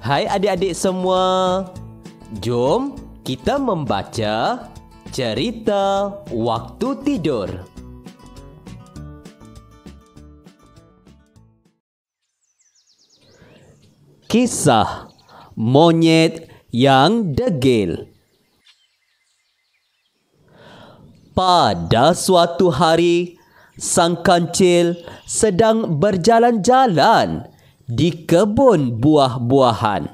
Hai adik-adik semua. Jom kita membaca cerita waktu tidur. Kisah monyet yang degil. Pada suatu hari, sang kancil sedang berjalan-jalan di kebun buah-buahan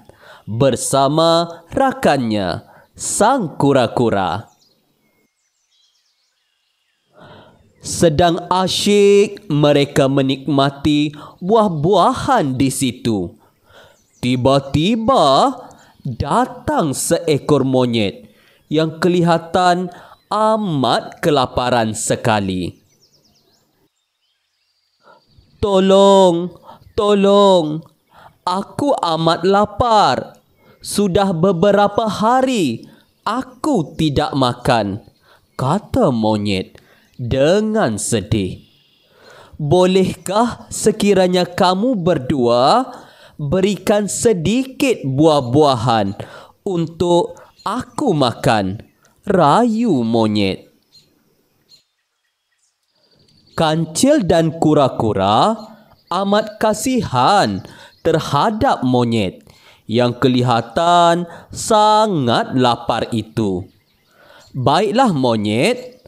bersama rakannya sang kura-kura sedang asyik mereka menikmati buah-buahan di situ tiba-tiba datang seekor monyet yang kelihatan amat kelaparan sekali tolong Tolong, aku amat lapar. Sudah beberapa hari aku tidak makan, kata monyet dengan sedih. Bolehkah sekiranya kamu berdua berikan sedikit buah-buahan untuk aku makan? Rayu monyet. Kancil dan kura-kura amat kasihan terhadap monyet yang kelihatan sangat lapar itu. Baiklah monyet,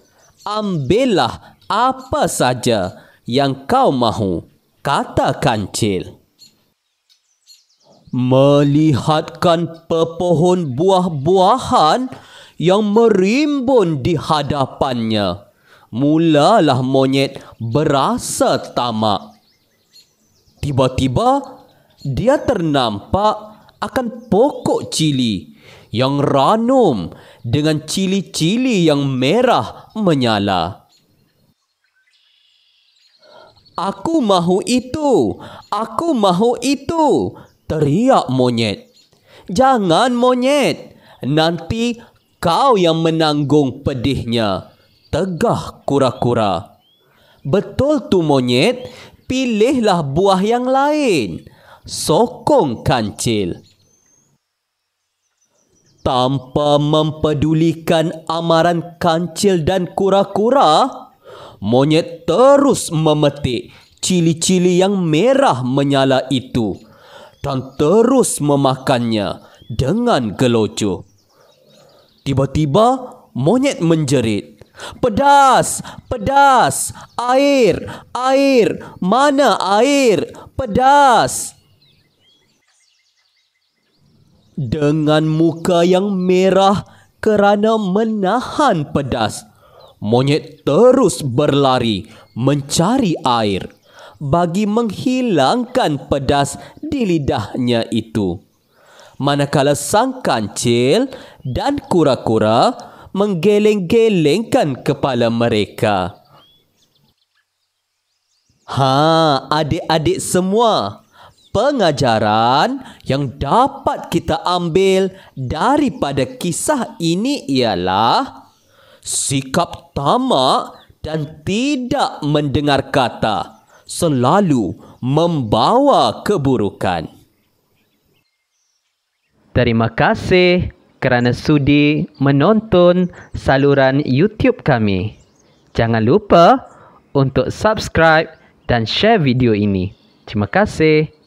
ambillah apa saja yang kau mahu, kata kancil. Melihatkan pepohon buah-buahan yang merimbun di hadapannya, mulalah monyet berasa tamak. Tiba-tiba, dia ternampak akan pokok cili yang ranum dengan cili-cili yang merah menyala. Aku mahu itu. Aku mahu itu. Teriak monyet. Jangan monyet. Nanti kau yang menanggung pedihnya. Tegah kura-kura. Betul tu monyet. Monyet pilihlah buah yang lain. Sokong kancil. Tanpa mempedulikan amaran kancil dan kura-kura, monyet terus memetik cili-cili yang merah menyala itu dan terus memakannya dengan gelojo. Tiba-tiba, monyet menjerit. Pedas, pedas, air, air, mana air, pedas. Dengan muka yang merah kerana menahan pedas, monyet terus berlari mencari air bagi menghilangkan pedas di lidahnya itu. Manakala sang kancil dan kura-kura menggeleng-gelengkan kepala mereka. Ha, adik-adik semua, pengajaran yang dapat kita ambil daripada kisah ini ialah sikap tamak dan tidak mendengar kata selalu membawa keburukan. Terima kasih kerana sudi menonton saluran YouTube kami. Jangan lupa untuk subscribe dan share video ini. Terima kasih.